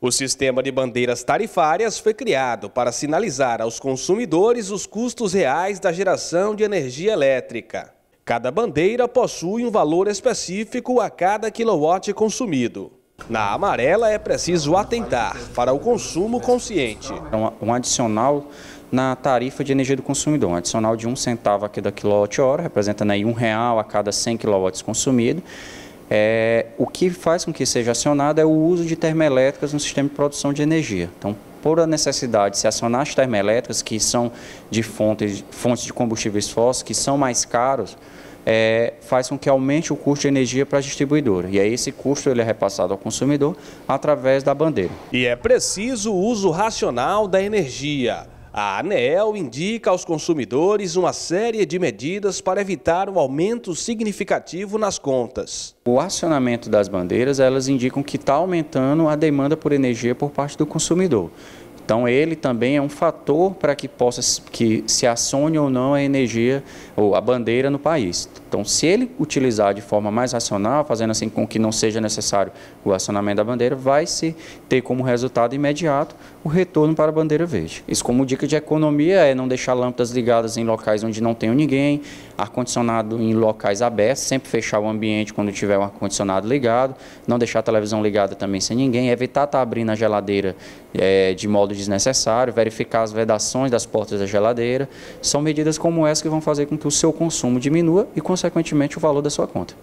O sistema de bandeiras tarifárias foi criado para sinalizar aos consumidores os custos reais da geração de energia elétrica. Cada bandeira possui um valor específico a cada quilowatt consumido. Na amarela é preciso atentar para o consumo consciente. É um adicional na tarifa de energia do consumidor, um adicional de um centavo aqui cada quilowatt-hora, representando aí um real a cada 100 quilowatts consumido. É, o que faz com que seja acionado é o uso de termoelétricas no sistema de produção de energia. Então, por a necessidade de se acionar as termoelétricas, que são de fontes, fontes de combustíveis fósseis, que são mais caros, é, faz com que aumente o custo de energia para a distribuidora. E aí esse custo ele é repassado ao consumidor através da bandeira. E é preciso o uso racional da energia. A ANEEL indica aos consumidores uma série de medidas para evitar um aumento significativo nas contas. O acionamento das bandeiras, elas indicam que está aumentando a demanda por energia por parte do consumidor. Então ele também é um fator para que possa que se acione ou não a energia ou a bandeira no país. Então, se ele utilizar de forma mais racional, fazendo assim com que não seja necessário o acionamento da bandeira, vai se ter como resultado imediato o retorno para a bandeira verde. Isso como dica de economia é não deixar lâmpadas ligadas em locais onde não tem ninguém, ar-condicionado em locais abertos, sempre fechar o ambiente quando tiver um ar-condicionado ligado, não deixar a televisão ligada também sem ninguém, evitar estar tá abrindo a geladeira é, de modo desnecessário, verificar as vedações das portas da geladeira. São medidas como essa que vão fazer com que o seu consumo diminua e, consequentemente, o valor da sua conta.